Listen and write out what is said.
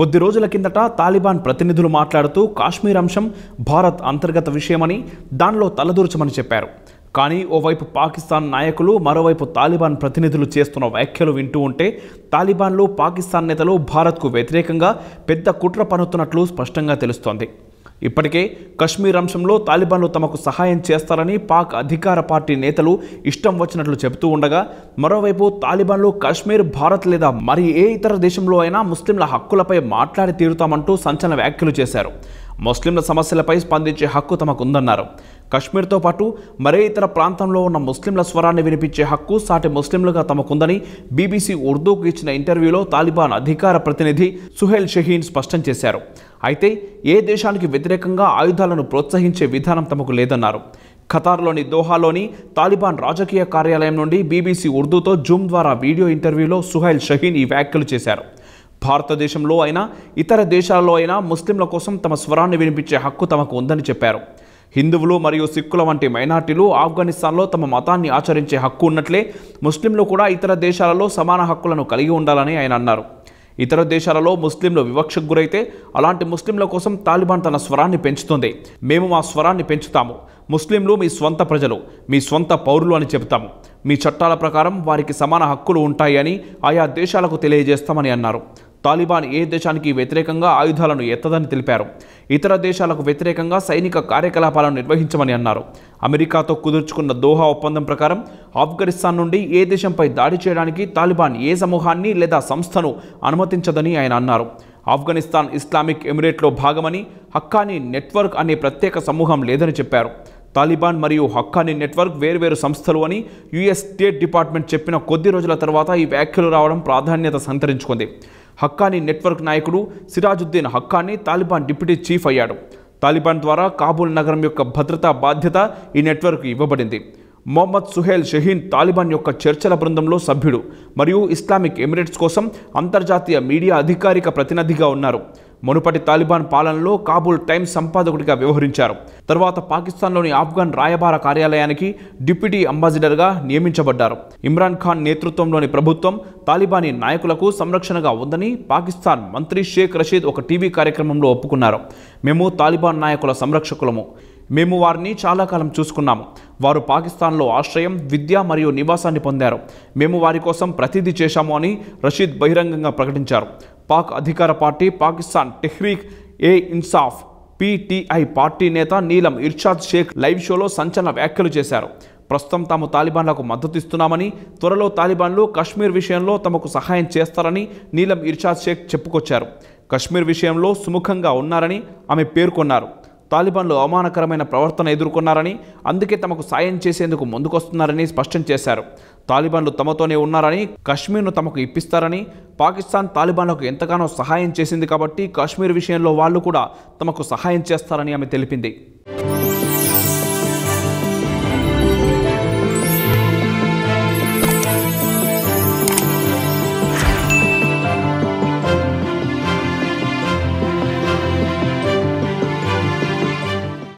కొద్ది రోజుల కిందట తాలిబాన్ ప్రతినిధులు మాట్లాడుతూ కాశ్మీర్ అంశం భారత్ అంతర్గత విషయమని దానిలో తలదూర్చమని చెప్పారు కానీ ఓవైపు పాకిస్తాన్ నాయకులు మరోవైపు తాలిబాన్ ప్రతినిధులు చేస్తున్న వ్యాఖ్యలు వింటూ ఉంటే తాలిబాన్లు పాకిస్తాన్ నేతలు భారత్కు వ్యతిరేకంగా పెద్ద కుట్ర పనుతున్నట్లు స్పష్టంగా తెలుస్తోంది ఇప్పటికే కశ్మీర్ అంశంలో తాలిబాన్లు తమకు సహాయం చేస్తారని పాక్ అధికార పార్టీ నేతలు ఇష్టం వచ్చినట్లు చెబుతూ ఉండగా మరోవైపు తాలిబాన్లు కశ్మీర్ భారత్ లేదా మరి ఏ ఇతర దేశంలో అయినా ముస్లింల హక్కులపై మాట్లాడి తీరుతామంటూ సంచలన వ్యాఖ్యలు చేశారు ముస్లింల సమస్యలపై స్పందించే హక్కు తమకుందన్నారు కశ్మీర్తో పాటు మరే ఇతర ప్రాంతంలో ఉన్న ముస్లింల స్వరాన్ని వినిపించే హక్కు సాటి ముస్లింలుగా తమకుందని బీబీసీ ఉర్దూకు ఇచ్చిన ఇంటర్వ్యూలో తాలిబాన్ అధికార ప్రతినిధి సుహేల్ షహీన్ స్పష్టం చేశారు అయితే ఏ దేశానికి వ్యతిరేకంగా ఆయుధాలను ప్రోత్సహించే విధానం తమకు లేదన్నారు ఖతార్లోని దోహాలోని తాలిబాన్ రాజకీయ కార్యాలయం నుండి బీబీసీ ఉర్దూతో జూమ్ ద్వారా వీడియో ఇంటర్వ్యూలో సుహైల్ షహీన్ ఈ వ్యాఖ్యలు చేశారు భారతదేశంలో అయినా ఇతర దేశాల్లో అయినా ముస్లింల కోసం తమ స్వరాన్ని వినిపించే హక్కు తమకు ఉందని చెప్పారు హిందువులు మరియు సిక్కుల వంటి మైనార్టీలు ఆఫ్ఘనిస్తాన్లో తమ మతాన్ని ఆచరించే హక్కు ఉన్నట్లే ముస్లింలు కూడా ఇతర దేశాలలో సమాన హక్కులను కలిగి ఉండాలని ఆయన అన్నారు ఇతర దేశాలలో ముస్లింలు వివక్షకు గురైతే అలాంటి ముస్లింల కోసం తాలిబాన్ తన స్వరాన్ని పెంచుతుంది మేము మా స్వరాన్ని పెంచుతాము ముస్లింలు మీ స్వంత ప్రజలు మీ స్వంత పౌరులు అని చెబుతాము మీ చట్టాల ప్రకారం వారికి సమాన హక్కులు ఉంటాయని ఆయా దేశాలకు తెలియజేస్తామని అన్నారు తాలిబాన్ ఏ దేశానికి వ్యతిరేకంగా ఆయుధాలను ఎత్తదని తెలిపారు ఇతర దేశాలకు వ్యతిరేకంగా సైనిక కార్యకలాపాలను నిర్వహించమని అన్నారు అమెరికాతో కుదుర్చుకున్న దోహా ఒప్పందం ప్రకారం ఆఫ్ఘనిస్తాన్ నుండి ఏ దేశంపై దాడి చేయడానికి తాలిబాన్ ఏ సమూహాన్ని లేదా సంస్థను అనుమతించదని ఆయన అన్నారు ఆఫ్ఘనిస్తాన్ ఇస్లామిక్ ఎమిరేట్లో భాగమని హక్కానీ నెట్వర్క్ అనే ప్రత్యేక సమూహం లేదని చెప్పారు తాలిబాన్ మరియు హక్కానీ నెట్వర్క్ వేర్వేరు సంస్థలు అని యుఎస్ స్టేట్ డిపార్ట్మెంట్ చెప్పిన కొద్ది రోజుల తర్వాత ఈ వ్యాఖ్యలు రావడం ప్రాధాన్యత సంతరించుకుంది హక్కానీ నెట్వర్క్ నాయకుడు సిరాజుద్దీన్ హక్కానీ తాలిబాన్ డిప్యూటీ చీఫ్ అయ్యాడు తాలిబాన్ ద్వారా కాబూల్ నగరం యొక్క భద్రతా బాధ్యత ఈ నెట్వర్క్ ఇవ్వబడింది మొహమ్మద్ సుహేల్ షహీన్ తాలిబాన్ యొక్క చర్చల బృందంలో సభ్యుడు మరియు ఇస్లామిక్ ఎమిరేట్స్ కోసం అంతర్జాతీయ మీడియా అధికారిక ప్రతినిధిగా ఉన్నారు మునుపటి తాలిబాన్ పాలనలో కాబూల్ టైమ్స్ సంపాదకుడిగా వ్యవహరించారు తర్వాత పాకిస్తాన్లోని ఆఫ్ఘన్ రాయబార కార్యాలయానికి డిప్యూటీ అంబాసిడర్గా నియమించబడ్డారు ఇమ్రాన్ ఖాన్ నేతృత్వంలోని ప్రభుత్వం తాలిబానీ నాయకులకు సంరక్షణగా ఉందని పాకిస్తాన్ మంత్రి షేక్ రషీద్ ఒక టీవీ కార్యక్రమంలో ఒప్పుకున్నారు మేము తాలిబాన్ నాయకుల సంరక్షకులము మేము వారిని చాలా కాలం చూసుకున్నాము వారు పాకిస్తాన్లో ఆశ్రయం విద్య మరియు నివాసాన్ని పొందారు మేము వారి కోసం ప్రతిదీ చేశాము అని రషీద్ బహిరంగంగా ప్రకటించారు పాక్ అధికార party Pakistan Tehreek e Insaf PTI party నేత నీలం ఇర్షాద్ షేక్ లైవ్ షోలో సంచలన వ్యాఖ్యలు చేశారు ప్రస్తుతం తాము తాలిబాన్లకు మద్దతు ఇస్తున్నామని త్వరలో తాలిబాన్లు కశ్మీర్ విషయంలో తమకు సహాయం చేస్తారని నీలం ఇర్షాద్ షేక్ చెప్పుకొచ్చారు కశ్మీర్ విషయంలో సుముఖంగా ఉన్నారని ఆమె పేర్కొన్నారు తాలిబాన్లు అవమానకరమైన ప్రవర్తన ఎదుర్కొన్నారని అందుకే తమకు సాయం చేసేందుకు ముందుకొస్తున్నారని స్పష్టం చేశారు తాలిబాన్లు తమతోనే ఉన్నారని కశ్మీర్ను తమకు ఇప్పిస్తారని పాకిస్తాన్ తాలిబాన్లకు ఎంతగానో సహాయం చేసింది కాబట్టి కాశ్మీర్ విషయంలో వాళ్ళు కూడా తమకు సహాయం చేస్తారని ఆమె తెలిపింది